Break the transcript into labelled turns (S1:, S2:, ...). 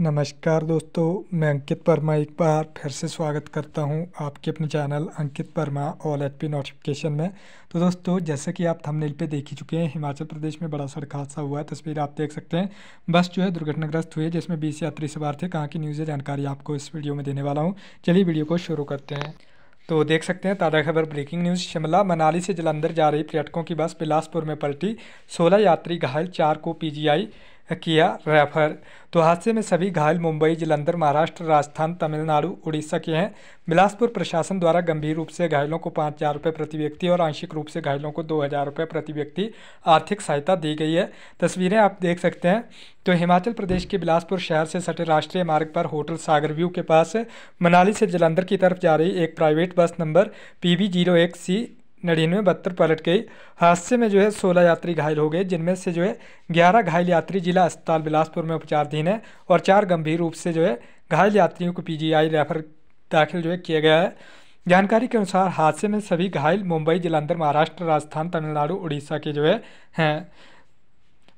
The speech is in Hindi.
S1: नमस्कार दोस्तों मैं अंकित वर्मा एक बार फिर से स्वागत करता हूं आपके अपने channel Ankit Verma all H P notification में तो दोस्तों जैसे कि आप थंबनेल पे देख ही चुके हैं हिमाचल प्रदेश में बड़ा सड़क हादसा हुआ है तस्वीर आप देख सकते हैं बस जो है दुर्घटनाग्रस्त हुई है जिसमें बीस यात्री सवार थे कहाँ की न्यूज़ जानकारी आपको इस वीडियो में देने वाला हूँ चलिए वीडियो को शुरू करते हैं तो देख सकते हैं ताज़ा खबर ब्रेकिंग न्यूज़ शिमला मनाली से जलंधर जा रही पर्यटकों की बस बिलासपुर में पलटी सोलह यात्री घायल चार को पीजीआई किया रेफर तो हादसे में सभी घायल मुंबई जलंधर महाराष्ट्र राजस्थान तमिलनाडु उड़ीसा के हैं बिलासपुर प्रशासन द्वारा गंभीर रूप से घायलों को पाँच हज़ार रुपये प्रति व्यक्ति और आंशिक रूप से घायलों को दो हज़ार रुपये प्रति व्यक्ति आर्थिक सहायता दी गई है तस्वीरें आप देख सकते हैं तो हिमाचल प्रदेश के बिलासपुर शहर से सटे राष्ट्रीय मार्ग पर होटल सागर व्यू के पास मनाली से जलंधर की तरफ जा रही एक private bus number P V zero एक सी नड़िन्नवे बहत्तर पलट गई हादसे में जो है सोलह यात्री घायल हो गए जिनमें से जो है ग्यारह घायल यात्री जिला अस्पताल बिलासपुर में उपचाराधीन है और चार गंभीर रूप से जो है घायल यात्रियों को पीजीआई रेफर दाखिल जो है किया गया है जानकारी के अनुसार हादसे में सभी घायल मुंबई जलंधर महाराष्ट्र राजस्थान तमिलनाडु उड़ीसा के जो है हैं